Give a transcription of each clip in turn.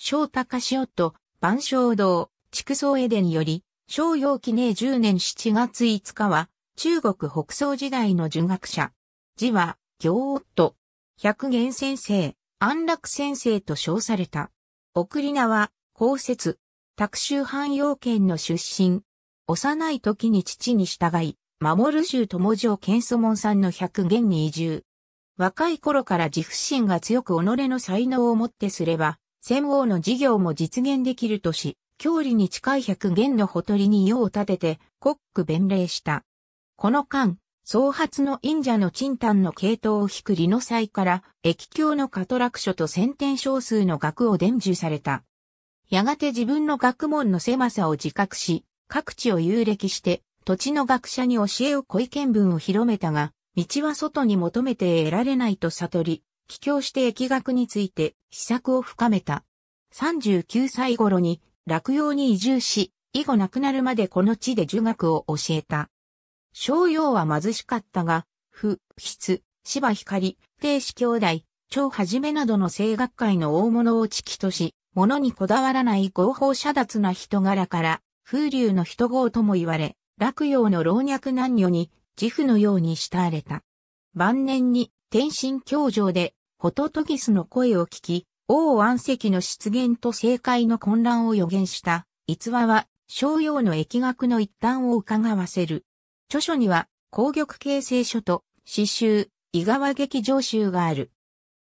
小高潮と万象堂、畜草エデにより、昭陽記念10年7月5日は、中国北宋時代の儒学者。字は、行夫。百元先生、安楽先生と称された。送り名は、公説。卓州藩陽県の出身。幼い時に父に従い、守る州友城健祖門さんの百元に移住。若い頃から自負心が強く己の才能をもってすれば、戦王の事業も実現できるとし、郷里に近い百元のほとりに世を建てて、国区弁礼した。この間、創発の忍者の賃丹の系統を引く理の祭から、液教のカトラク書と先天少数の学を伝授された。やがて自分の学問の狭さを自覚し、各地を遊歴して、土地の学者に教えを小意見文を広めたが、道は外に求めて得られないと悟り、帰郷して疫学について施策を深めた。39歳頃に落葉に移住し、以後亡くなるまでこの地で儒学を教えた。商用は貧しかったが、不、筆、芝光、定子兄弟、超はじめなどの声楽会の大物を知己とし、物にこだわらない合法遮脱な人柄から、風流の人号とも言われ、落葉の老若男女に自負のように慕われた。晩年に天津教場でホトトギスの声を聞き、王安石の出現と政界の混乱を予言した逸話は、商用の疫学の一端を伺わせる。著書には、攻玉形成書と、詩集、伊川劇場集がある。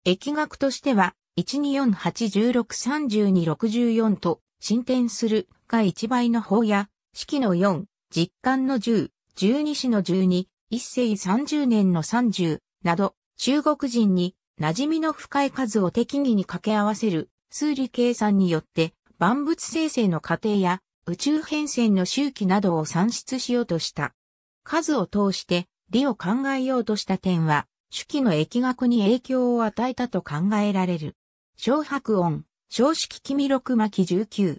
疫学としては、1248163264と、進展する、が一倍の法や、式の4、実感の10、十二子の12、一世三十年の30、など、中国人に馴染みの深い数を適宜に掛け合わせる数理計算によって万物生成の過程や宇宙変遷の周期などを算出しようとした。数を通して理を考えようとした点は、手期の疫学に影響を与えたと考えられる。小白音、小式君六巻19。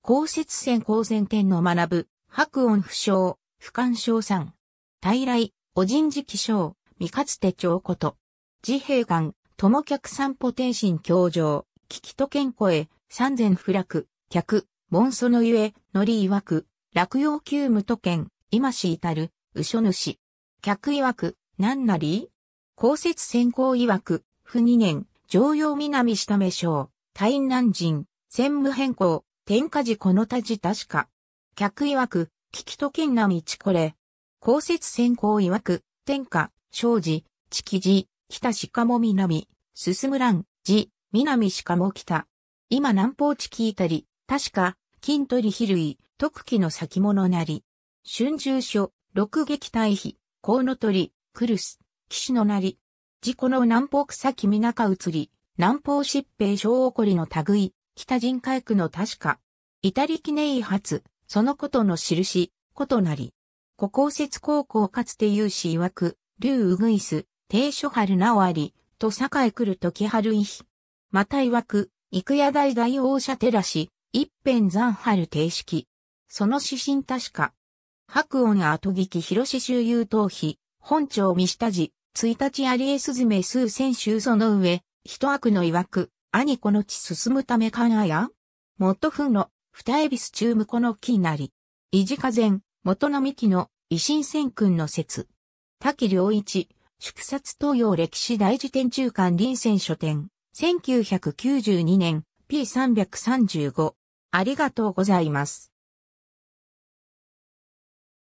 高接線光前点の学ぶ、白音不詳、不干渉三。大来、お人事気象、三勝手て長こと。自閉館、友客散歩天心教場、危機と健康へ、三千不落、客、門祖のゆえ、乗り曰く、落葉急無都県、今し至る、うしょ主。客曰く、何なり公設先行曰く、不二年、常用南下目省、大南人、専務変更、天下寺この他時確か。客曰く、危機と県みちこれ、公設先行曰く、天下、庄司、築地、北鹿も南、進むん、寺、南鹿も北。今南方地聞いたり、確か、金取比類、特記の先物なり。春秋書、六撃退避、コウ鳥、クルス、騎士のなり。自己の南方草木みなか移り、南方疾病小起こりの類、北人海区の確か。至り記念発、そのことの印、ことなり。古公設高校かつて有志曰く、竜ウグイス、低所春直あり、と栄来る時春いひ。また曰く、幾夜大大王者照らし、一辺残春定式。その指針確か。白音後き広志周遊頭皮、本庁三下寺、一日りえすずめ数千周。その上、一悪の曰く、兄この地進むためかなや。もっとふの、二恵比ス中向この木なり。意地風ん。元の幹の維新戦君の説。滝良一、祝殺東洋歴史大辞典中間臨戦書店、1992年 P335。ありがとうございます。